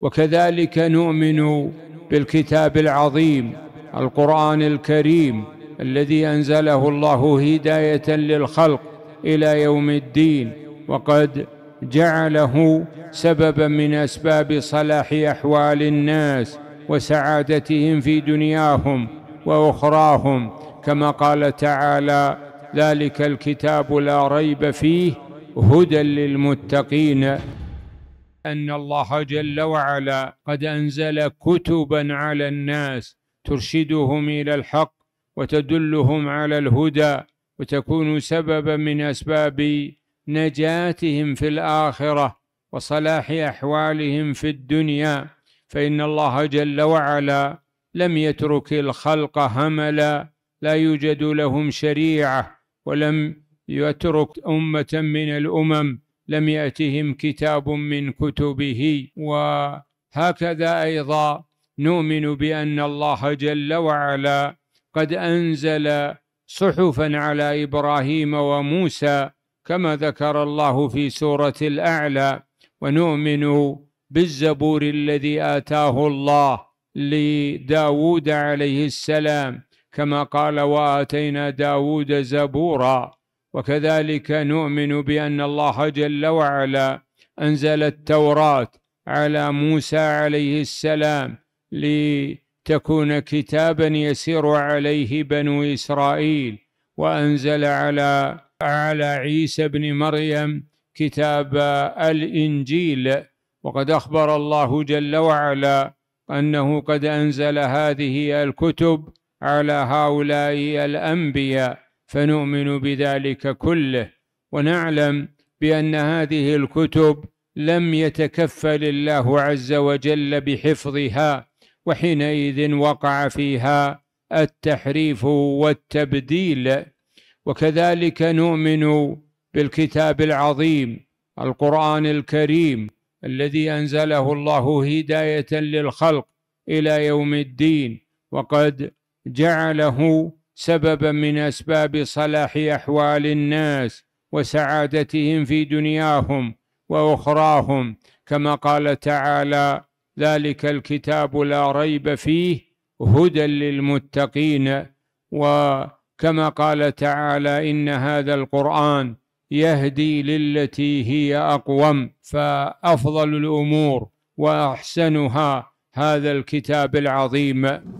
وكذلك نؤمن بالكتاب العظيم القرآن الكريم الذي أنزله الله هداية للخلق إلى يوم الدين وقد جعله سببا من أسباب صلاح أحوال الناس وسعادتهم في دنياهم وأخراهم كما قال تعالى ذلك الكتاب لا ريب فيه هدى للمتقين ان الله جل وعلا قد انزل كتبا على الناس ترشدهم الى الحق وتدلهم على الهدى وتكون سببا من اسباب نجاتهم في الاخره وصلاح احوالهم في الدنيا فان الله جل وعلا لم يترك الخلق هملا لا يوجد لهم شريعه ولم يترك امه من الامم لم يأتهم كتاب من كتبه وهكذا أيضا نؤمن بأن الله جل وعلا قد أنزل صحفا على إبراهيم وموسى كما ذكر الله في سورة الأعلى ونؤمن بالزبور الذي آتاه الله لداود عليه السلام كما قال وآتينا داود زبورا وكذلك نؤمن بأن الله جل وعلا أنزل التوراة على موسى عليه السلام لتكون كتابا يسير عليه بنو إسرائيل وأنزل على على عيسى بن مريم كتاب الإنجيل وقد أخبر الله جل وعلا أنه قد أنزل هذه الكتب على هؤلاء الأنبياء فنؤمن بذلك كله ونعلم بأن هذه الكتب لم يتكفل الله عز وجل بحفظها وحينئذ وقع فيها التحريف والتبديل وكذلك نؤمن بالكتاب العظيم القرآن الكريم الذي أنزله الله هداية للخلق إلى يوم الدين وقد جعله سببا من اسباب صلاح احوال الناس وسعادتهم في دنياهم واخراهم كما قال تعالى ذلك الكتاب لا ريب فيه هدى للمتقين وكما قال تعالى ان هذا القران يهدي للتي هي اقوم فافضل الامور واحسنها هذا الكتاب العظيم